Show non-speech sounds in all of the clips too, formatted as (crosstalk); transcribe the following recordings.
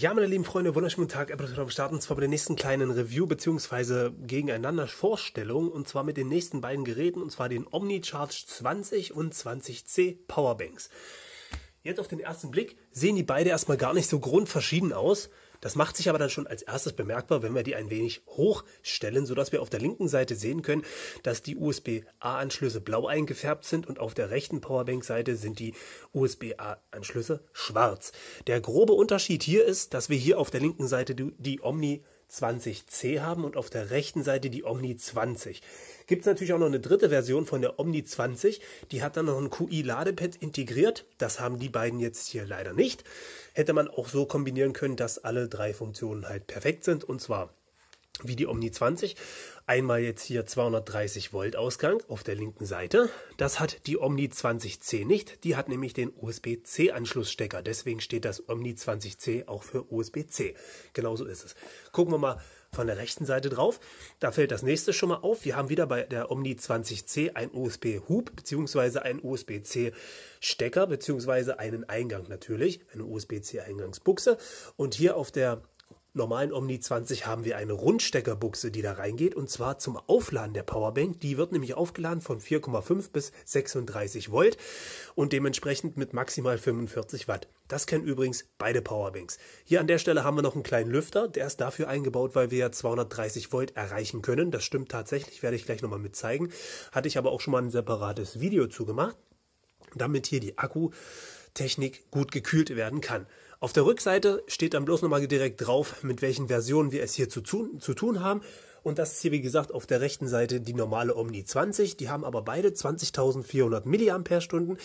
Ja, meine lieben Freunde, wunderschönen guten Tag. Episode am Start und zwar mit der nächsten kleinen Review bzw. gegeneinander Vorstellung und zwar mit den nächsten beiden Geräten und zwar den Omnicharge 20 und 20C Powerbanks. Jetzt auf den ersten Blick sehen die beide erstmal gar nicht so grundverschieden aus. Das macht sich aber dann schon als erstes bemerkbar, wenn wir die ein wenig hochstellen, sodass wir auf der linken Seite sehen können, dass die USB-A-Anschlüsse blau eingefärbt sind und auf der rechten Powerbank-Seite sind die USB-A-Anschlüsse schwarz. Der grobe Unterschied hier ist, dass wir hier auf der linken Seite die Omni 20C haben und auf der rechten Seite die Omni 20. Gibt es natürlich auch noch eine dritte Version von der Omni 20, die hat dann noch ein QI-Ladepad integriert. Das haben die beiden jetzt hier leider nicht. Hätte man auch so kombinieren können, dass alle drei Funktionen halt perfekt sind und zwar wie die Omni 20. Einmal jetzt hier 230 Volt Ausgang auf der linken Seite. Das hat die Omni 20C nicht. Die hat nämlich den USB-C Anschlussstecker. Deswegen steht das Omni 20C auch für USB-C. Genauso ist es. Gucken wir mal von der rechten Seite drauf. Da fällt das nächste schon mal auf. Wir haben wieder bei der Omni 20C ein USB-Hub bzw. einen USB-C-Stecker bzw. einen Eingang natürlich, eine USB-C-Eingangsbuchse. Und hier auf der normalen Omni 20 haben wir eine Rundsteckerbuchse, die da reingeht und zwar zum Aufladen der Powerbank. Die wird nämlich aufgeladen von 4,5 bis 36 Volt und dementsprechend mit maximal 45 Watt. Das kennen übrigens beide Powerbanks. Hier an der Stelle haben wir noch einen kleinen Lüfter, der ist dafür eingebaut, weil wir ja 230 Volt erreichen können. Das stimmt tatsächlich, werde ich gleich nochmal mit zeigen. Hatte ich aber auch schon mal ein separates Video zugemacht, damit hier die Akkutechnik gut gekühlt werden kann. Auf der Rückseite steht dann bloß nochmal direkt drauf, mit welchen Versionen wir es hier zu, zu tun haben. Und das ist hier, wie gesagt, auf der rechten Seite die normale Omni 20. Die haben aber beide 20.400 mAh.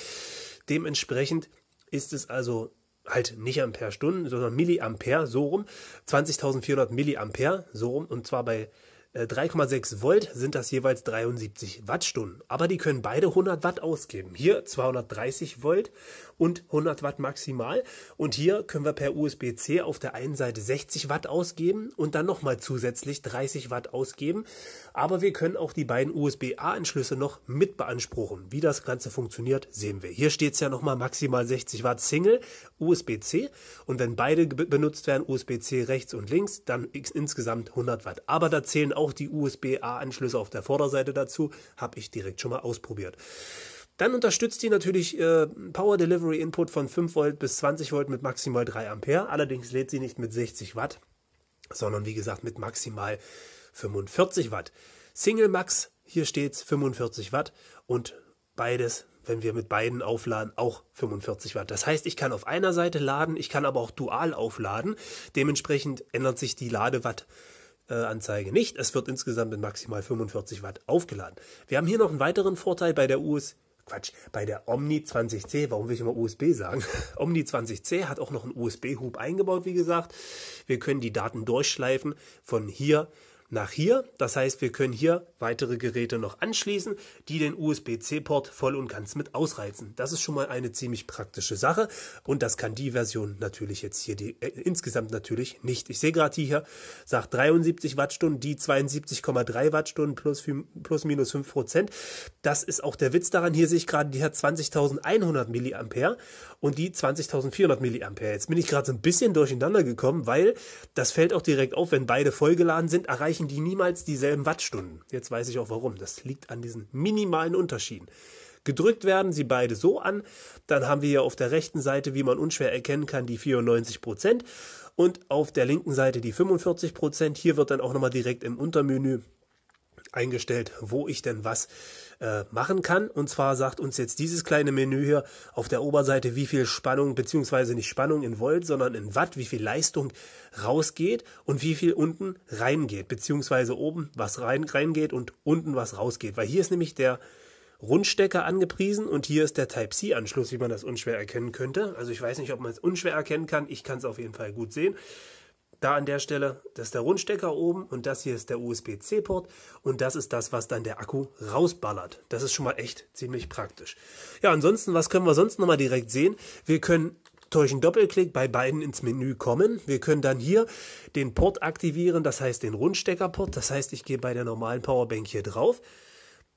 Dementsprechend ist es also halt nicht Ampere-Stunden, sondern Milliampere, so rum. 20.400 Milliampere, so rum. Und zwar bei 3,6 äh, Volt sind das jeweils 73 Wattstunden. Aber die können beide 100 Watt ausgeben. Hier 230 Volt und 100 Watt maximal. Und hier können wir per USB-C auf der einen Seite 60 Watt ausgeben und dann nochmal zusätzlich 30 Watt ausgeben. Aber wir können auch die beiden USB-A-Anschlüsse noch mit beanspruchen. Wie das Ganze funktioniert, sehen wir. Hier steht es ja nochmal maximal 60 Watt Single, USB-C. Und wenn beide benutzt werden, USB-C rechts und links, dann insgesamt 100 Watt. Aber da zählen auch die USB-A-Anschlüsse auf der Vorderseite dazu. Habe ich direkt schon mal ausprobiert. Dann unterstützt die natürlich äh, Power Delivery Input von 5 Volt bis 20 Volt mit maximal 3 Ampere. Allerdings lädt sie nicht mit 60 Watt, sondern wie gesagt mit maximal 45 Watt. Single Max, hier steht es 45 Watt und beides, wenn wir mit beiden aufladen, auch 45 Watt. Das heißt, ich kann auf einer Seite laden, ich kann aber auch dual aufladen. Dementsprechend ändert sich die Ladewatt. Äh, Anzeige nicht. Es wird insgesamt mit maximal 45 Watt aufgeladen. Wir haben hier noch einen weiteren Vorteil bei der USB Quatsch, bei der Omni 20C, warum will ich immer USB sagen? (laughs) Omni 20C hat auch noch einen USB-Hub eingebaut, wie gesagt. Wir können die Daten durchschleifen von hier nach hier. Das heißt, wir können hier weitere Geräte noch anschließen, die den USB-C-Port voll und ganz mit ausreizen. Das ist schon mal eine ziemlich praktische Sache und das kann die Version natürlich jetzt hier die, äh, insgesamt natürlich nicht. Ich sehe gerade hier, sagt 73 Wattstunden, die 72,3 Wattstunden plus, plus minus 5 Prozent. Das ist auch der Witz daran. Hier sehe ich gerade, die hat 20.100 Milliampere und die 20.400 Milliampere. Jetzt bin ich gerade so ein bisschen durcheinander gekommen, weil das fällt auch direkt auf, wenn beide vollgeladen sind, erreichen erreichen die niemals dieselben Wattstunden. Jetzt weiß ich auch warum. Das liegt an diesen minimalen Unterschieden. Gedrückt werden sie beide so an, dann haben wir hier auf der rechten Seite, wie man unschwer erkennen kann, die 94 und auf der linken Seite die 45 Hier wird dann auch nochmal direkt im Untermenü eingestellt, wo ich denn was äh, machen kann. Und zwar sagt uns jetzt dieses kleine Menü hier auf der Oberseite, wie viel Spannung, beziehungsweise nicht Spannung in Volt, sondern in Watt, wie viel Leistung rausgeht und wie viel unten reingeht, beziehungsweise oben was rein, reingeht und unten was rausgeht. Weil hier ist nämlich der Rundstecker angepriesen und hier ist der Type-C-Anschluss, wie man das unschwer erkennen könnte. Also ich weiß nicht, ob man es unschwer erkennen kann. Ich kann es auf jeden Fall gut sehen da an der Stelle, das ist der Rundstecker oben und das hier ist der USB-C-Port und das ist das, was dann der Akku rausballert. Das ist schon mal echt ziemlich praktisch. Ja, ansonsten, was können wir sonst nochmal direkt sehen? Wir können durch einen Doppelklick bei beiden ins Menü kommen. Wir können dann hier den Port aktivieren, das heißt den Rundsteckerport. Das heißt, ich gehe bei der normalen Powerbank hier drauf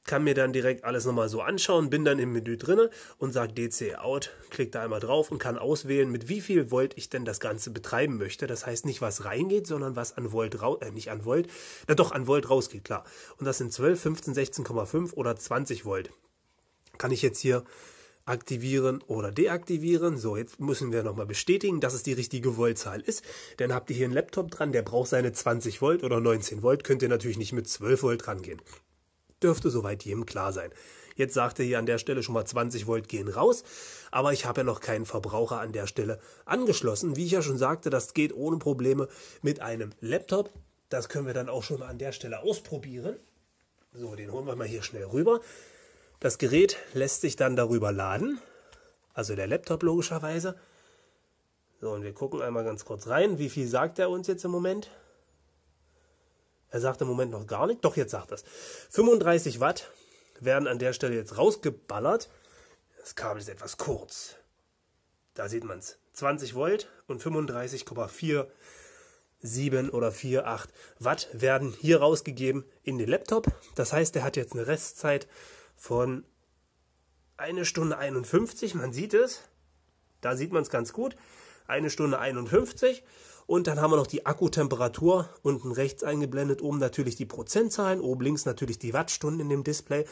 kann mir dann direkt alles nochmal so anschauen, bin dann im Menü drinne und sage DC Out, klick da einmal drauf und kann auswählen, mit wie viel Volt ich denn das Ganze betreiben möchte. Das heißt nicht, was reingeht, sondern was an Volt raus, äh, nicht an Volt, na doch, an Volt rausgeht, klar. Und das sind 12, 15, 16,5 oder 20 Volt. Kann ich jetzt hier aktivieren oder deaktivieren. So, jetzt müssen wir nochmal bestätigen, dass es die richtige Voltzahl ist. Dann habt ihr hier einen Laptop dran, der braucht seine 20 Volt oder 19 Volt, könnt ihr natürlich nicht mit 12 Volt rangehen dürfte soweit jedem klar sein. Jetzt sagt er hier an der Stelle schon mal 20 Volt gehen raus, aber ich habe ja noch keinen Verbraucher an der Stelle angeschlossen. Wie ich ja schon sagte, das geht ohne Probleme mit einem Laptop. Das können wir dann auch schon an der Stelle ausprobieren. So, den holen wir mal hier schnell rüber. Das Gerät lässt sich dann darüber laden, also der Laptop logischerweise. So, und wir gucken einmal ganz kurz rein, wie viel sagt er uns jetzt im Moment? Er sagt im Moment noch gar nicht. Doch, jetzt sagt er es. 35 Watt werden an der Stelle jetzt rausgeballert. Das Kabel ist etwas kurz. Da sieht man es. 20 Volt und 35,47 oder 4,8 Watt werden hier rausgegeben in den Laptop. Das heißt, er hat jetzt eine Restzeit von 1 Stunde 51. Man sieht es. Da sieht man es ganz gut. 1 Stunde 51. Und dann haben wir noch die Akkutemperatur unten rechts eingeblendet, oben natürlich die Prozentzahlen, oben links natürlich die Wattstunden in dem Display.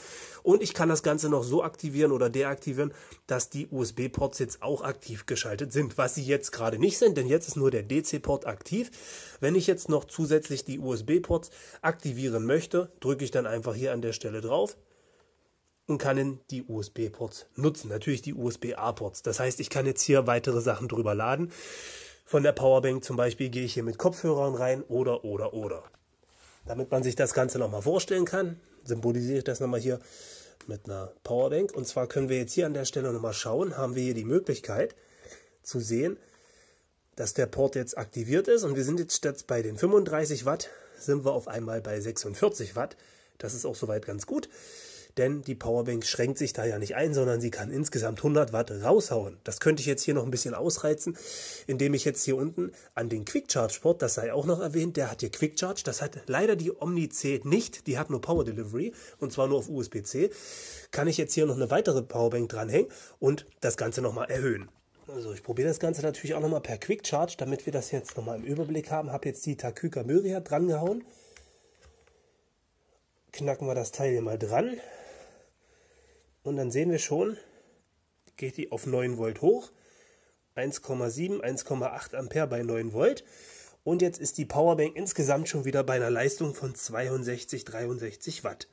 Und ich kann das Ganze noch so aktivieren oder deaktivieren, dass die USB-Ports jetzt auch aktiv geschaltet sind, was sie jetzt gerade nicht sind, denn jetzt ist nur der DC-Port aktiv. Wenn ich jetzt noch zusätzlich die USB-Ports aktivieren möchte, drücke ich dann einfach hier an der Stelle drauf, und kann die USB-Ports nutzen. Natürlich die USB-A-Ports. Das heißt, ich kann jetzt hier weitere Sachen drüber laden. Von der Powerbank zum Beispiel gehe ich hier mit Kopfhörern rein oder, oder, oder. Damit man sich das Ganze nochmal vorstellen kann, symbolisiere ich das nochmal hier mit einer Powerbank. Und zwar können wir jetzt hier an der Stelle nochmal schauen, haben wir hier die Möglichkeit zu sehen, dass der Port jetzt aktiviert ist und wir sind jetzt statt bei den 35 Watt, sind wir auf einmal bei 46 Watt. Das ist auch soweit ganz gut denn die Powerbank schränkt sich da ja nicht ein, sondern sie kann insgesamt 100 Watt raushauen. Das könnte ich jetzt hier noch ein bisschen ausreizen, indem ich jetzt hier unten an den Quick Charge Port, das sei auch noch erwähnt, der hat hier Quick Charge, das hat leider die Omni C nicht, die hat nur Power Delivery und zwar nur auf USB-C, kann ich jetzt hier noch eine weitere Powerbank dranhängen und das Ganze nochmal erhöhen. Also ich probiere das Ganze natürlich auch nochmal per Quick Charge, damit wir das jetzt nochmal im Überblick haben. Habe jetzt die Takyka Myria drangehauen. Knacken wir das Teil hier mal dran. Und dann sehen wir schon, geht die auf 9 Volt hoch. 1,7, 1,8 Ampere bei 9 Volt. Und jetzt ist die Powerbank insgesamt schon wieder bei einer Leistung von 62, 63 Watt.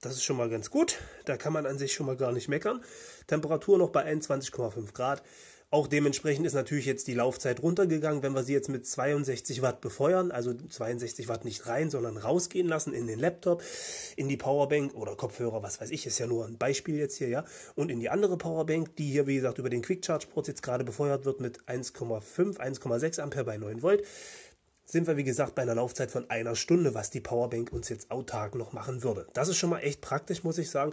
Das ist schon mal ganz gut. Da kann man an sich schon mal gar nicht meckern. Temperatur noch bei 21,5 Grad. Auch dementsprechend ist natürlich jetzt die Laufzeit runtergegangen, wenn wir sie jetzt mit 62 Watt befeuern, also 62 Watt nicht rein, sondern rausgehen lassen in den Laptop, in die Powerbank oder Kopfhörer, was weiß ich, ist ja nur ein Beispiel jetzt hier, ja, und in die andere Powerbank, die hier, wie gesagt, über den Quick Charge Port jetzt gerade befeuert wird mit 1,5, 1,6 Ampere bei 9 Volt sind wir, wie gesagt, bei einer Laufzeit von einer Stunde, was die Powerbank uns jetzt autark noch machen würde. Das ist schon mal echt praktisch, muss ich sagen.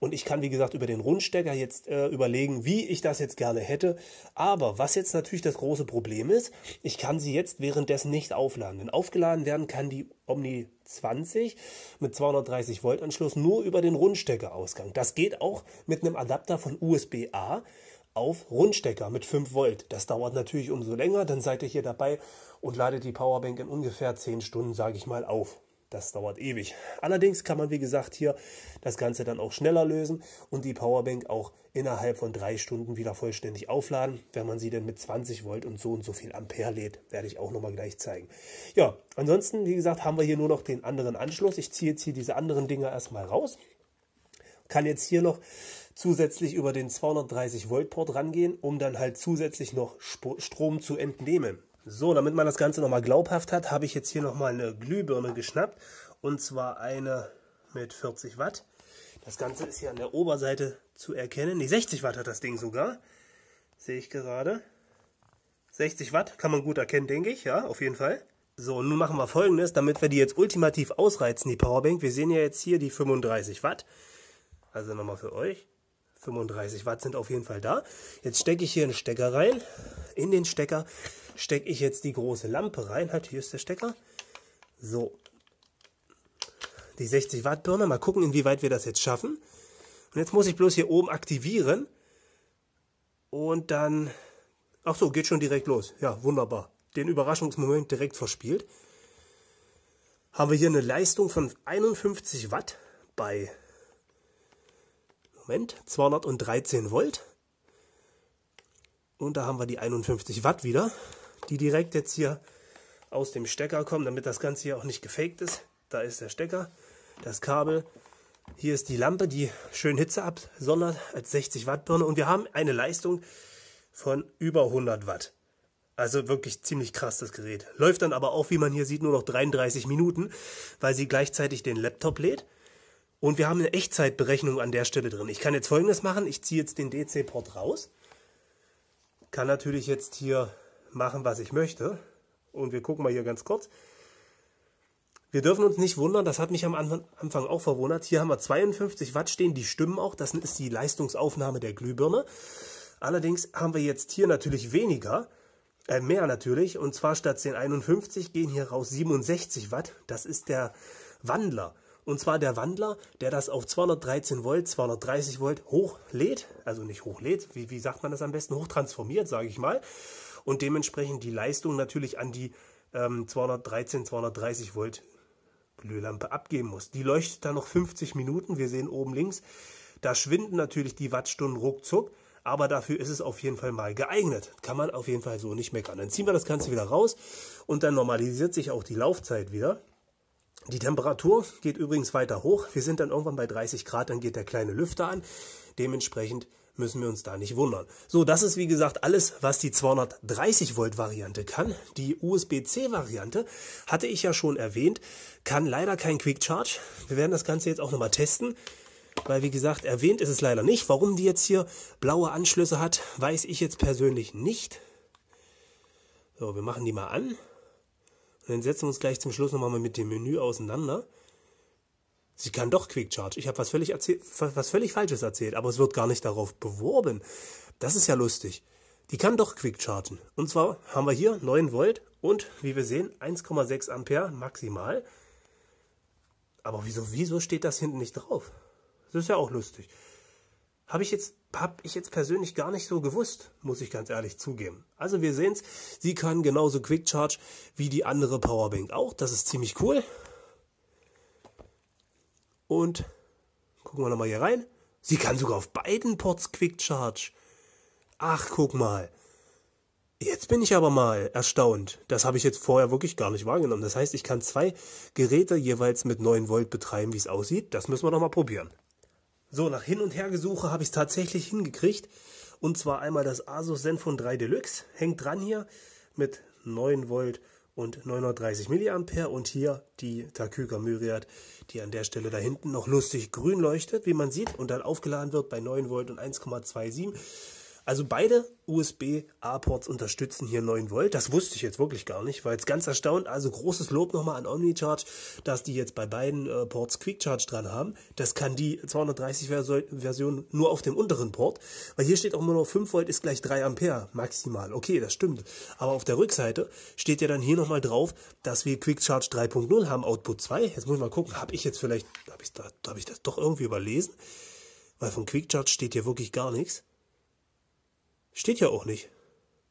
Und ich kann, wie gesagt, über den Rundstecker jetzt äh, überlegen, wie ich das jetzt gerne hätte. Aber was jetzt natürlich das große Problem ist, ich kann sie jetzt währenddessen nicht aufladen. Denn aufgeladen werden kann die Omni 20 mit 230 Volt Anschluss nur über den Rundsteckerausgang. Das geht auch mit einem Adapter von USB-A auf Rundstecker mit 5 Volt. Das dauert natürlich umso länger, dann seid ihr hier dabei und ladet die Powerbank in ungefähr 10 Stunden, sage ich mal, auf. Das dauert ewig. Allerdings kann man, wie gesagt, hier das Ganze dann auch schneller lösen und die Powerbank auch innerhalb von drei Stunden wieder vollständig aufladen, wenn man sie denn mit 20 Volt und so und so viel Ampere lädt. Werde ich auch nochmal gleich zeigen. Ja, ansonsten, wie gesagt, haben wir hier nur noch den anderen Anschluss. Ich ziehe jetzt hier diese anderen Dinger erstmal raus. Kann jetzt hier noch zusätzlich über den 230 Volt Port rangehen, um dann halt zusätzlich noch Strom zu entnehmen. So, damit man das Ganze nochmal glaubhaft hat, habe ich jetzt hier nochmal eine Glühbirne geschnappt. Und zwar eine mit 40 Watt. Das Ganze ist hier an der Oberseite zu erkennen. Die 60 Watt hat das Ding sogar. Sehe ich gerade. 60 Watt kann man gut erkennen, denke ich. Ja, auf jeden Fall. So, und nun machen wir folgendes, damit wir die jetzt ultimativ ausreizen, die Powerbank. Wir sehen ja jetzt hier die 35 Watt. Also nochmal für euch. 35 Watt sind auf jeden Fall da. Jetzt stecke ich hier einen Stecker rein, in den Stecker stecke ich jetzt die große Lampe rein. Halt, hier ist der Stecker. So. Die 60 Watt Birne. Mal gucken, inwieweit wir das jetzt schaffen. Und jetzt muss ich bloß hier oben aktivieren. Und dann... Ach so, geht schon direkt los. Ja, wunderbar. Den Überraschungsmoment direkt verspielt. Haben wir hier eine Leistung von 51 Watt bei... Moment, 213 Volt. Und da haben wir die 51 Watt wieder die direkt jetzt hier aus dem Stecker kommen, damit das Ganze hier auch nicht gefaked ist. Da ist der Stecker, das Kabel. Hier ist die Lampe, die schön Hitze absondert als 60 Watt Birne. Und wir haben eine Leistung von über 100 Watt. Also wirklich ziemlich krass das Gerät. Läuft dann aber auch, wie man hier sieht, nur noch 33 Minuten, weil sie gleichzeitig den Laptop lädt. Und wir haben eine Echtzeitberechnung an der Stelle drin. Ich kann jetzt folgendes machen. Ich ziehe jetzt den DC-Port raus. Kann natürlich jetzt hier machen, was ich möchte. Und wir gucken mal hier ganz kurz. Wir dürfen uns nicht wundern, das hat mich am Anfang auch verwundert. Hier haben wir 52 Watt stehen, die stimmen auch. Das ist die Leistungsaufnahme der Glühbirne. Allerdings haben wir jetzt hier natürlich weniger, äh mehr natürlich. Und zwar statt den 51 gehen hier raus 67 Watt. Das ist der Wandler. Und zwar der Wandler, der das auf 213 Volt, 230 Volt hochlädt. Also nicht hochlädt, wie, wie sagt man das am besten? Hochtransformiert, sage ich mal und dementsprechend die Leistung natürlich an die ähm, 213, 230 Volt Glühlampe abgeben muss. Die leuchtet dann noch 50 Minuten. Wir sehen oben links, da schwinden natürlich die Wattstunden ruckzuck, aber dafür ist es auf jeden Fall mal geeignet. Kann man auf jeden Fall so nicht meckern. Dann ziehen wir das Ganze wieder raus und dann normalisiert sich auch die Laufzeit wieder. Die Temperatur geht übrigens weiter hoch. Wir sind dann irgendwann bei 30 Grad, dann geht der kleine Lüfter an. Dementsprechend müssen wir uns da nicht wundern. So, das ist wie gesagt alles, was die 230 Volt Variante kann. Die USB-C Variante hatte ich ja schon erwähnt, kann leider kein Quick Charge. Wir werden das Ganze jetzt auch nochmal testen. Weil wie gesagt, erwähnt ist es leider nicht. Warum die jetzt hier blaue Anschlüsse hat, weiß ich jetzt persönlich nicht. So, wir machen die mal an. Und dann setzen wir uns gleich zum Schluss nochmal mit dem Menü auseinander. Sie kann doch Quick Charge. Ich habe was völlig, erzählt, was völlig Falsches erzählt, aber es wird gar nicht darauf beworben. Das ist ja lustig. Die kann doch Quick Chargen. Und zwar haben wir hier 9 Volt und, wie wir sehen, 1,6 Ampere maximal. Aber wieso, wieso steht das hinten nicht drauf? Das ist ja auch lustig. Habe ich, jetzt, hab ich jetzt persönlich gar nicht so gewusst, muss ich ganz ehrlich zugeben. Also wir sehen es, sie kann genauso Quick Charge wie die andere Powerbank auch. Das ist ziemlich cool. Und gucken wir nochmal hier rein. Sie kann sogar auf beiden Ports Quick Charge. Ach, guck mal. Jetzt bin ich aber mal erstaunt. Das habe ich jetzt vorher wirklich gar nicht wahrgenommen. Das heißt, ich kann zwei Geräte jeweils mit 9 Volt betreiben, wie es aussieht. Das müssen wir doch mal probieren. So, nach Hin- und Hergesuche habe ich es tatsächlich hingekriegt. Und zwar einmal das Asus Zenfone 3 Deluxe. Hängt dran hier mit 9 Volt und 930 mA und hier die Takyga Myriad, die an der Stelle da hinten noch lustig grün leuchtet, wie man sieht, und dann aufgeladen wird bei 9 Volt und 1,27. Also beide USB-A-Ports unterstützen hier 9 Volt. Das wusste ich jetzt wirklich gar nicht, war jetzt ganz erstaunt. Also großes Lob nochmal an OmniCharge, dass die jetzt bei beiden äh, Ports Quick Charge dran haben. Das kann die 230-Version nur auf dem unteren Port, weil hier steht auch nur noch 5 Volt ist gleich 3 Ampere maximal. Okay, das stimmt. Aber auf der Rückseite steht ja dann hier nochmal drauf, dass wir Quick Charge 3.0 haben, Output 2. Jetzt muss ich mal gucken, habe ich jetzt vielleicht, habe ich, da, hab ich das doch irgendwie überlesen? Weil von Quick Charge steht hier wirklich gar nichts. Steht ja auch nicht.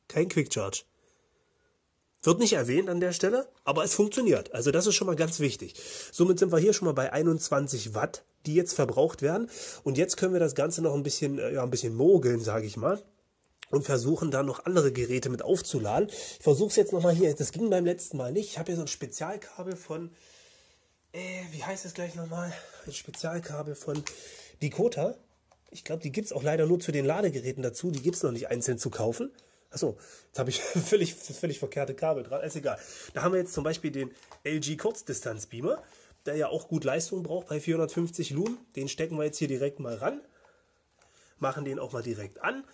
Kein Quick Charge. Wird nicht erwähnt an der Stelle, aber es funktioniert. Also das ist schon mal ganz wichtig. Somit sind wir hier schon mal bei 21 Watt, die jetzt verbraucht werden. Und jetzt können wir das Ganze noch ein bisschen, äh, ja, ein bisschen mogeln, sage ich mal. Und versuchen da noch andere Geräte mit aufzuladen. Ich versuche es jetzt nochmal hier. Das ging beim letzten Mal nicht. Ich habe hier so ein Spezialkabel von, äh, wie heißt es gleich nochmal? Ein Spezialkabel von Dakota. Ich glaube, die gibt es auch leider nur zu den Ladegeräten dazu. Die gibt es noch nicht einzeln zu kaufen. Achso, jetzt habe ich (laughs) völlig, völlig verkehrte Kabel dran. Ist egal. Da haben wir jetzt zum Beispiel den LG Kurzdistanzbeamer, der ja auch gut Leistung braucht bei 450 Lumen. Den stecken wir jetzt hier direkt mal ran, machen den auch mal direkt an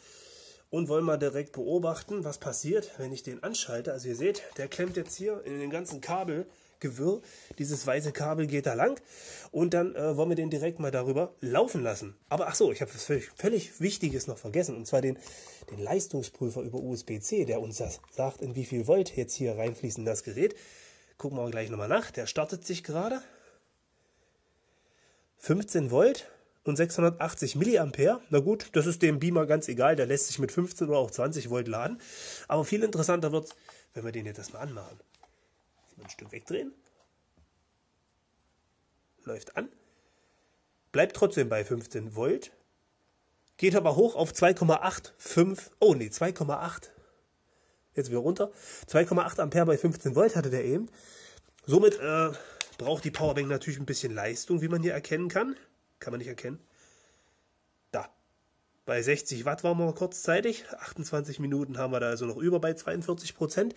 und wollen mal direkt beobachten, was passiert, wenn ich den anschalte. Also ihr seht, der klemmt jetzt hier in den ganzen Kabel Gewirr, dieses weiße Kabel geht da lang und dann äh, wollen wir den direkt mal darüber laufen lassen. Aber ach so, ich habe was völlig, völlig, Wichtiges noch vergessen und zwar den, den Leistungsprüfer über USB-C, der uns das sagt, in wie viel Volt jetzt hier reinfließen das Gerät. Gucken wir gleich nochmal nach, der startet sich gerade. 15 Volt und 680 Milliampere. Na gut, das ist dem Beamer ganz egal, der lässt sich mit 15 oder auch 20 Volt laden. Aber viel interessanter wird es, wenn wir den jetzt erstmal anmachen. Mal ein Stück wegdrehen. Läuft an. Bleibt trotzdem bei 15 Volt. Geht aber hoch auf 2,85. Oh nee, 2,8. Jetzt wieder runter. 2,8 Ampere bei 15 Volt hatte der eben. Somit äh, braucht die Powerbank natürlich ein bisschen Leistung, wie man hier erkennen kann. Kann man nicht erkennen bei 60 Watt waren wir kurzzeitig. 28 Minuten haben wir da also noch über bei 42 Prozent.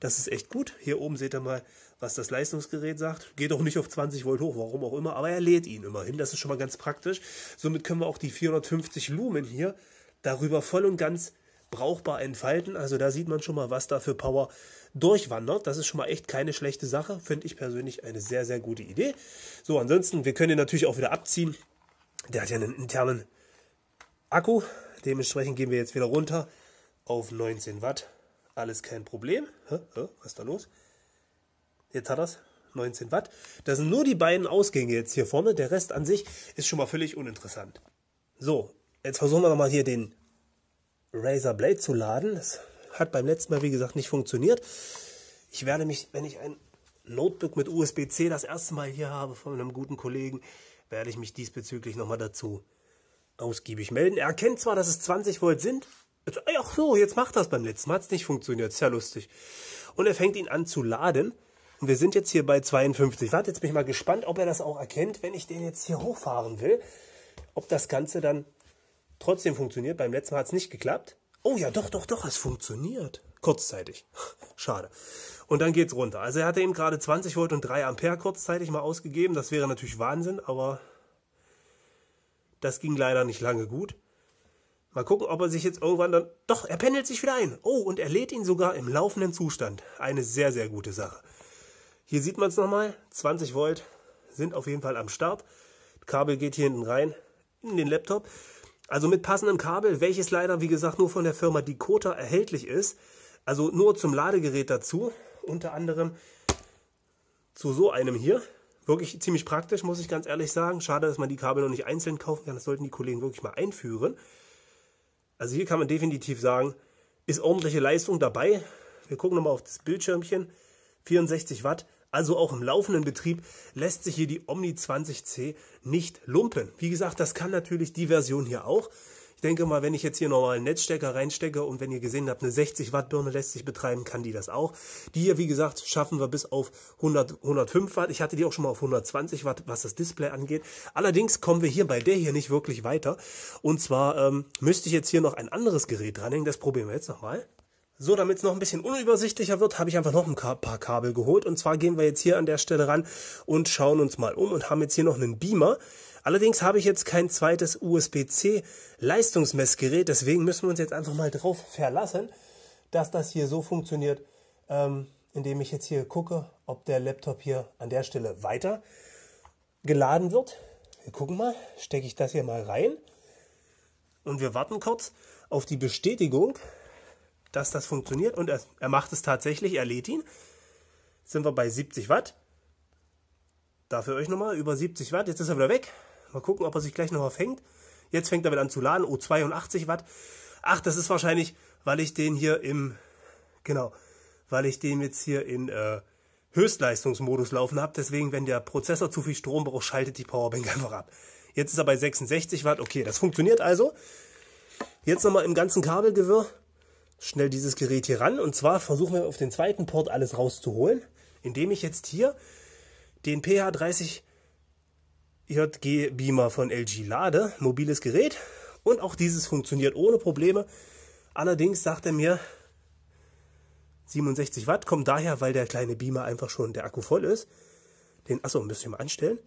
Das ist echt gut. Hier oben seht ihr mal, was das Leistungsgerät sagt. Geht auch nicht auf 20 Volt hoch, warum auch immer, aber er lädt ihn immerhin. Das ist schon mal ganz praktisch. Somit können wir auch die 450 Lumen hier darüber voll und ganz brauchbar entfalten. Also da sieht man schon mal, was da für Power durchwandert. Das ist schon mal echt keine schlechte Sache. Finde ich persönlich eine sehr, sehr gute Idee. So, ansonsten, wir können ihn natürlich auch wieder abziehen. Der hat ja einen internen Akku. Dementsprechend gehen wir jetzt wieder runter auf 19 Watt. Alles kein Problem. Was ist da los? Jetzt hat das 19 Watt. Das sind nur die beiden Ausgänge jetzt hier vorne. Der Rest an sich ist schon mal völlig uninteressant. So, jetzt versuchen wir nochmal hier den Razer Blade zu laden. Das hat beim letzten Mal, wie gesagt, nicht funktioniert. Ich werde mich, wenn ich ein Notebook mit USB-C das erste Mal hier habe von einem guten Kollegen, werde ich mich diesbezüglich nochmal dazu ausgiebig melden. Er erkennt zwar, dass es 20 Volt sind. ach so, jetzt macht das beim letzten Mal. Hat es nicht funktioniert. Ist ja lustig. Und er fängt ihn an zu laden. Und wir sind jetzt hier bei 52 Watt. Jetzt bin ich mal gespannt, ob er das auch erkennt, wenn ich den jetzt hier hochfahren will. Ob das Ganze dann trotzdem funktioniert. Beim letzten Mal hat es nicht geklappt. Oh ja, doch, doch, doch, es funktioniert. Kurzzeitig. (laughs) Schade. Und dann geht's runter. Also er hatte eben gerade 20 Volt und 3 Ampere kurzzeitig mal ausgegeben. Das wäre natürlich Wahnsinn, aber das ging leider nicht lange gut. Mal gucken, ob er sich jetzt irgendwann dann. Doch, er pendelt sich wieder ein. Oh, und er lädt ihn sogar im laufenden Zustand. Eine sehr, sehr gute Sache. Hier sieht man es nochmal. 20 Volt sind auf jeden Fall am Start. Kabel geht hier hinten rein in den Laptop. Also mit passendem Kabel, welches leider, wie gesagt, nur von der Firma Dakota erhältlich ist. Also nur zum Ladegerät dazu. Unter anderem zu so einem hier wirklich ziemlich praktisch, muss ich ganz ehrlich sagen. Schade, dass man die Kabel noch nicht einzeln kaufen kann. Das sollten die Kollegen wirklich mal einführen. Also hier kann man definitiv sagen, ist ordentliche Leistung dabei. Wir gucken nochmal auf das Bildschirmchen. 64 Watt, also auch im laufenden Betrieb, lässt sich hier die Omni 20C nicht lumpen. Wie gesagt, das kann natürlich die Version hier auch denke mal, wenn ich jetzt hier normalen Netzstecker reinstecke und wenn ihr gesehen habt, eine 60 Watt Birne lässt sich betreiben, kann die das auch. Die hier, wie gesagt, schaffen wir bis auf 100, 105 Watt. Ich hatte die auch schon mal auf 120 Watt, was das Display angeht. Allerdings kommen wir hier bei der hier nicht wirklich weiter. Und zwar ähm, müsste ich jetzt hier noch ein anderes Gerät dranhängen. Das probieren wir jetzt nochmal. So, damit es noch ein bisschen unübersichtlicher wird, habe ich einfach noch ein paar Kabel geholt. Und zwar gehen wir jetzt hier an der Stelle ran und schauen uns mal um und haben jetzt hier noch einen Beamer. Allerdings habe ich jetzt kein zweites USB-C Leistungsmessgerät, deswegen müssen wir uns jetzt einfach mal drauf verlassen, dass das hier so funktioniert, ähm, indem ich jetzt hier gucke, ob der Laptop hier an der Stelle weiter geladen wird. Wir gucken mal, stecke ich das hier mal rein und wir warten kurz auf die Bestätigung, dass das funktioniert und er, er macht es tatsächlich, er lädt ihn. Jetzt sind wir bei 70 Watt. Dafür euch nochmal über 70 Watt. Jetzt ist er wieder weg. Mal gucken, ob er sich gleich noch fängt. Jetzt fängt er wieder an zu laden. Oh, 82 Watt. Ach, das ist wahrscheinlich, weil ich den hier im, genau, weil ich den jetzt hier in äh, Höchstleistungsmodus laufen habe. Deswegen, wenn der Prozessor zu viel Strom braucht, schaltet die Powerbank (laughs) einfach ab. Jetzt ist er bei 66 Watt. Okay, das funktioniert also. Jetzt nochmal im ganzen Kabelgewirr schnell dieses Gerät hier ran. Und zwar versuchen wir auf den zweiten Port alles rauszuholen, indem ich jetzt hier den PH30 JG Beamer von LG Lade, mobiles Gerät. Und auch dieses funktioniert ohne Probleme. Allerdings sagt er mir, 67 Watt kommt daher, weil der kleine Beamer einfach schon der Akku voll ist. Den, achso, müssen wir mal anstellen.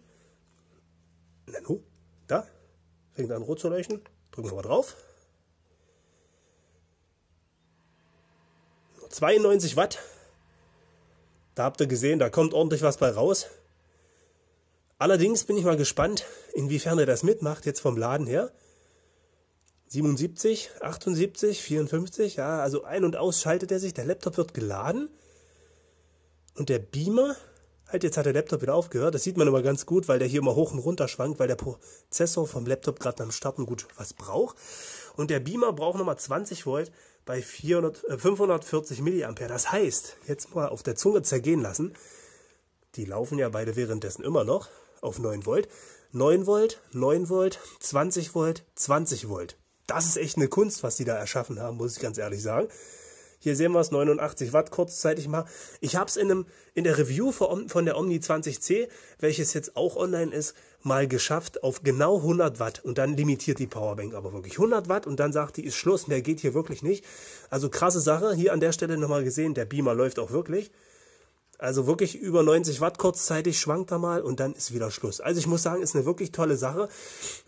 Nanu, da, fängt an rot zu leuchten. Drücken wir mal drauf. 92 Watt. Da habt ihr gesehen, da kommt ordentlich was bei raus. Allerdings bin ich mal gespannt, inwiefern er das mitmacht, jetzt vom Laden her. 77, 78, 54, ja, also ein- und ausschaltet er sich, der Laptop wird geladen. Und der Beamer, halt jetzt hat der Laptop wieder aufgehört, das sieht man immer ganz gut, weil der hier immer hoch und runter schwankt, weil der Prozessor vom Laptop gerade am Starten gut was braucht. Und der Beamer braucht nochmal 20 Volt bei 400, äh, 540 Milliampere. Das heißt, jetzt mal auf der Zunge zergehen lassen, die laufen ja beide währenddessen immer noch, auf 9 Volt. 9 Volt, 9 Volt, 20 Volt, 20 Volt. Das ist echt eine Kunst, was die da erschaffen haben, muss ich ganz ehrlich sagen. Hier sehen wir es, 89 Watt kurzzeitig mal. Ich habe es in, in der Review von der Omni 20C, welches jetzt auch online ist, mal geschafft auf genau 100 Watt. Und dann limitiert die Powerbank aber wirklich 100 Watt und dann sagt die, ist Schluss, mehr geht hier wirklich nicht. Also krasse Sache, hier an der Stelle nochmal gesehen, der Beamer läuft auch wirklich. Also wirklich über 90 Watt kurzzeitig schwankt er mal und dann ist wieder Schluss. Also ich muss sagen, ist eine wirklich tolle Sache.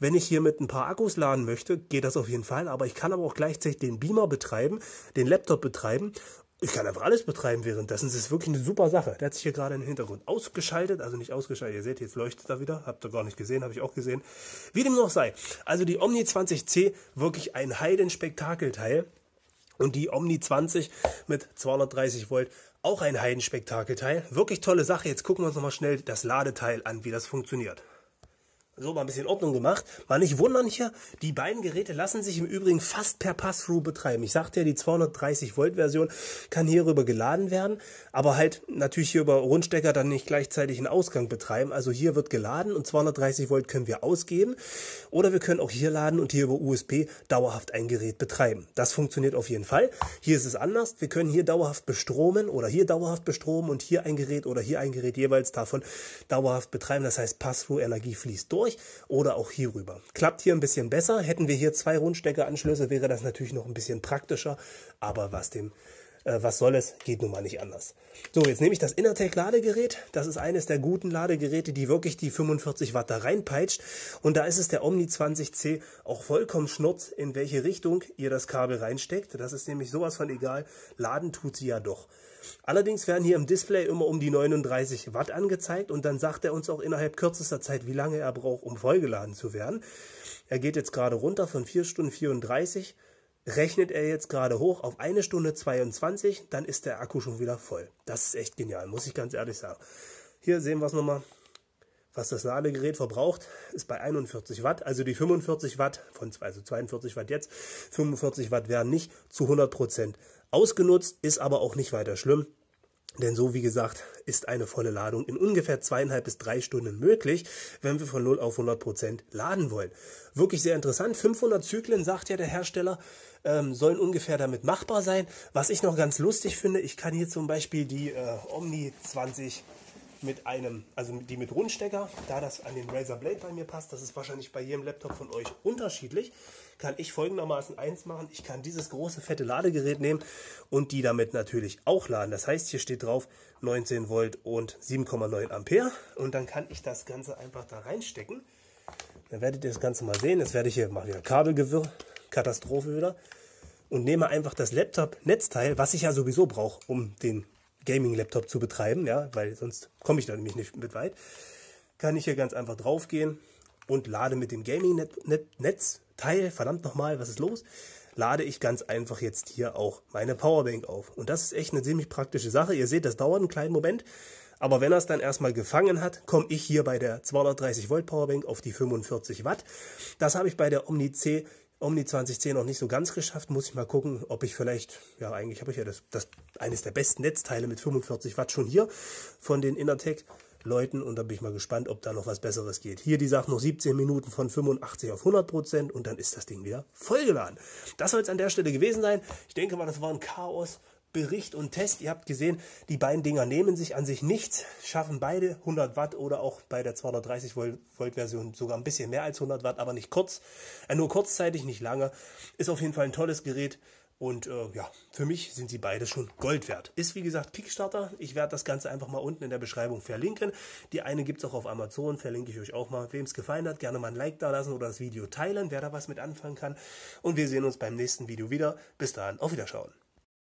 Wenn ich hier mit ein paar Akkus laden möchte, geht das auf jeden Fall. Aber ich kann aber auch gleichzeitig den Beamer betreiben, den Laptop betreiben. Ich kann einfach alles betreiben währenddessen. Das ist wirklich eine super Sache. Der hat sich hier gerade im Hintergrund ausgeschaltet, also nicht ausgeschaltet. Ihr seht, jetzt leuchtet er wieder. Habt ihr gar nicht gesehen, habe ich auch gesehen. Wie dem noch sei. Also die Omni 20C, wirklich ein Heidenspektakelteil. Und die Omni 20 mit 230 Volt auch ein Heidenspektakelteil. Wirklich tolle Sache. Jetzt gucken wir uns nochmal schnell das Ladeteil an, wie das funktioniert so mal ein bisschen Ordnung gemacht. Mal nicht wundern hier, die beiden Geräte lassen sich im Übrigen fast per Pass-Through betreiben. Ich sagte ja, die 230-Volt-Version kann hierüber geladen werden, aber halt natürlich hier über Rundstecker dann nicht gleichzeitig einen Ausgang betreiben. Also hier wird geladen und 230 Volt können wir ausgeben oder wir können auch hier laden und hier über USB dauerhaft ein Gerät betreiben. Das funktioniert auf jeden Fall. Hier ist es anders. Wir können hier dauerhaft bestromen oder hier dauerhaft bestromen und hier ein Gerät oder hier ein Gerät jeweils davon dauerhaft betreiben. Das heißt, Pass-Through-Energie fließt durch durch oder auch hier rüber. Klappt hier ein bisschen besser. Hätten wir hier zwei Rundsteckeranschlüsse, wäre das natürlich noch ein bisschen praktischer. Aber was dem äh, was soll es, geht nun mal nicht anders. So, jetzt nehme ich das Innertech-Ladegerät. Das ist eines der guten Ladegeräte, die wirklich die 45 Watt da reinpeitscht. Und da ist es der Omni 20C auch vollkommen schnurz, in welche Richtung ihr das Kabel reinsteckt. Das ist nämlich sowas von egal. Laden tut sie ja doch. Allerdings werden hier im Display immer um die 39 Watt angezeigt und dann sagt er uns auch innerhalb kürzester Zeit, wie lange er braucht, um vollgeladen zu werden. Er geht jetzt gerade runter von 4 Stunden 34, rechnet er jetzt gerade hoch auf 1 Stunde 22, dann ist der Akku schon wieder voll. Das ist echt genial, muss ich ganz ehrlich sagen. Hier sehen wir es nochmal. Was das Ladegerät verbraucht, ist bei 41 Watt, also die 45 Watt, von, also 42 Watt jetzt, 45 Watt werden nicht zu 100 Prozent Ausgenutzt ist aber auch nicht weiter schlimm, denn so wie gesagt ist eine volle Ladung in ungefähr zweieinhalb bis drei Stunden möglich, wenn wir von 0 auf 100 Prozent laden wollen. Wirklich sehr interessant. 500 Zyklen, sagt ja der Hersteller, ähm, sollen ungefähr damit machbar sein. Was ich noch ganz lustig finde, ich kann hier zum Beispiel die äh, Omni 20 mit einem, also die mit Rundstecker, da das an den Razer Blade bei mir passt, das ist wahrscheinlich bei jedem Laptop von euch unterschiedlich kann ich folgendermaßen eins machen. Ich kann dieses große fette Ladegerät nehmen und die damit natürlich auch laden. Das heißt, hier steht drauf 19 Volt und 7,9 Ampere. Und dann kann ich das Ganze einfach da reinstecken. Dann werdet ihr das Ganze mal sehen. Jetzt werde ich hier mal wieder Kabelgewirr. Katastrophe wieder. Und nehme einfach das Laptop-Netzteil, was ich ja sowieso brauche, um den Gaming-Laptop zu betreiben, ja, weil sonst komme ich da nämlich nicht mit weit, kann ich hier ganz einfach drauf gehen und lade mit dem Gaming-Netz Teil, verdammt nochmal, was ist los? Lade ich ganz einfach jetzt hier auch meine Powerbank auf. Und das ist echt eine ziemlich praktische Sache. Ihr seht, das dauert einen kleinen Moment. Aber wenn er es dann erstmal gefangen hat, komme ich hier bei der 230 Volt Powerbank auf die 45 Watt. Das habe ich bei der Omni C Omni 2010 noch nicht so ganz geschafft. Muss ich mal gucken, ob ich vielleicht, ja eigentlich habe ich ja das, das eines der besten Netzteile mit 45 Watt schon hier von den Innertech Leuten und da bin ich mal gespannt, ob da noch was Besseres geht. Hier, die sagt noch 17 Minuten von 85 auf 100 Prozent und dann ist das Ding wieder vollgeladen. Das soll es an der Stelle gewesen sein. Ich denke mal, das war ein Chaos. Bericht und Test. Ihr habt gesehen, die beiden Dinger nehmen sich an sich nichts, schaffen beide 100 Watt oder auch bei der 230 Volt Version sogar ein bisschen mehr als 100 Watt, aber nicht kurz, äh, nur kurzzeitig, nicht lange. Ist auf jeden Fall ein tolles Gerät. Und äh, ja, für mich sind sie beide schon Gold wert. Ist wie gesagt Kickstarter. Ich werde das Ganze einfach mal unten in der Beschreibung verlinken. Die eine gibt's auch auf Amazon, verlinke ich euch auch mal. Wem's gefallen hat, gerne mal ein Like da lassen oder das Video teilen, wer da was mit anfangen kann. Und wir sehen uns beim nächsten Video wieder. Bis dahin, auf Wiederschauen.